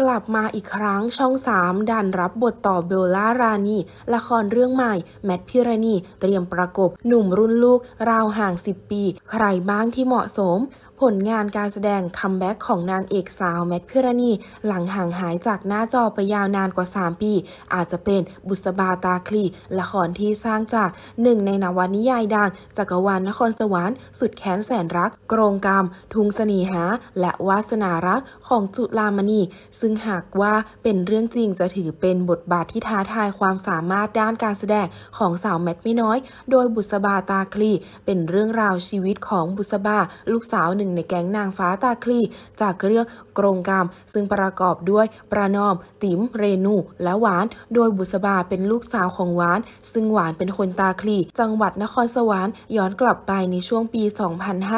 กลับมาอีกครั้งช่อง 3ดันรับบทต่อเบลล่ารานีละครเรื่องใหม่ แมทพิรณี เตรียมประกบหนุ่มรุ่นลูก ราวห่าง 10 ปี ใครบ้างที่เหมาะสม ผลงานการแสดงคัมแบ็กของนางเอกสาวแมทพิรณี หลังห่างหายจากหน้าจอไปยาวนานกว่า 3 ปี อาจจะเป็นบุษบาตาคลีละครที่สร้างจากหนึ่งในนวนิยายดังจักรวาลนครสวรรค์สุดแค้นแสนรักโกรงกรรม ทุงสนีหา และวาสนารักของจุลามณีซึ่งหากว่าเป็นเรื่องจริงจะถือเป็นบทบาทที่ท้าทายความสามารถด้านการแสดงของสาวแมทไม่น้อย โดยบุษบาตาคลีเป็นเรื่องราวชีวิตของบุษบา ลูกสาวหนึ่ง ในแก๊งนางฟ้าตาคลีจากเรื่องกรงกรรมซึ่งประกอบด้วยประนอม ติม๋มเรนู และหวาน โดยบุษบาเป็นลูกสาวของหวาน ซึ่งหวานเป็นคนตาคลีจังหวัดนครสวรรค์ย้อนกลับไปในช่วงปี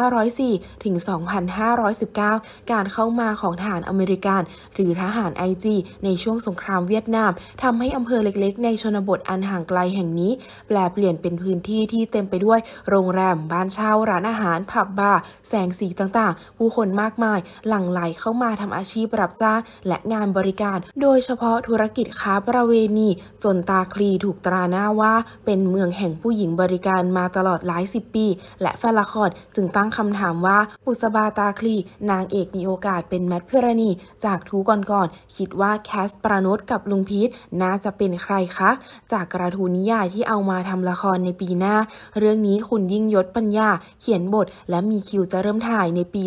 2504ถึง2519 การเข้ามาของทหารอเมริกันหรือทหารไอจีในช่วงสงครามเวียดนาม ทำให้อำเภอเล็กๆ ในชนบทอันห่างไกลแห่งนี้ แปลเปลี่ยนเป็นพื้นที่ที่เต็มไปด้วย โรงแรมบ้านเช่าร้านอาหารผับบาร์แสงสีต่างๆ ผู้คนมากมาย หลั่งไหลเข้ามาทำอาชีพรับจ้าง และงานบริการ โดยเฉพาะธุรกิจค้าประเวณี จนตาคลีถูกตราหน้าว่า เป็นเมืองแห่งผู้หญิงบริการมาตลอดหลายสิบปี และแฟนละครจึงตั้งคำถามว่าอุสบาตาคลีนางเอกมีโอกาสเป็นแมทเพิรณี จากทูก่อนก่อนคิดว่าแคสปรานุษกับลุงพีทน่าจะเป็นใครคะ จากกระทูนิยายที่เอามาทำละครในปีหน้า เรื่องนี้คุณยิ่งยศปัญญา เขียนบท และมีคิวจะเริ่มถ่ายในปี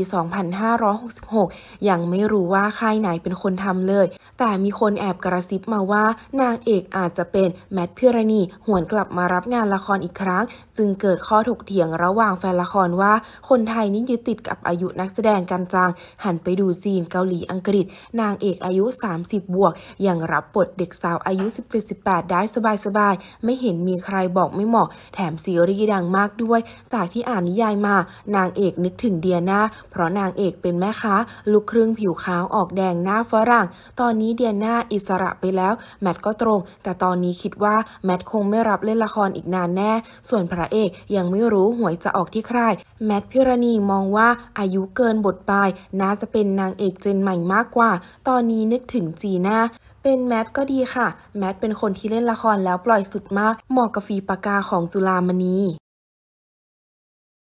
2566 ยังไม่รู้ว่าใครไหนเป็นคนทำเลย แต่มีคนแอบกระซิบมาว่า นางเอกอาจจะเป็นแมทพิรณี หวนกลับมารับงานละครอีกครั้ง จึงเกิดข้อถกเถียงระหว่างแฟนละครว่า คนไทยนี่ยึดติดกับอายุนักแสดงกันจังหันไปดูจีนเกาหลีอังกฤษ นางเอกเอกอายุ 30บวกยังรับบทเด็กสาวอายุ 17-18 ได้สบายๆไม่เห็นมีใครบอกไม่เหมาะ แถมซีรีส์ดังมากด้วยจากที่อ่านนิยายมา นางเอกนึกถึงเดียนาเพราะนางเอกเป็นแม่ค้า ลูกครึ่งผิวขาวออกแดงหน้าฝรั่งตอนนี้เดียนาอิสระไปแล้ว แมทก็ตรง แต่ตอนนี้คิดว่าแมทคงไม่รับเล่นละครอีกนานแน่ ส่วนพระเอกยังไม่รู้หวยจะออกที่ใคร แมทพิรณีมองว่าอายุเกินบทบาทน่าจะเป็นนางเอกเจนใหม่มากกว่าตอนอนนี้นึกถึงจีน่าเป็นแมทก็ดีค่ะ แมทเป็นคนที่เล่นละครแล้วปล่อยสุดมาก เหมาะกับฟีปากกาของจุลามณี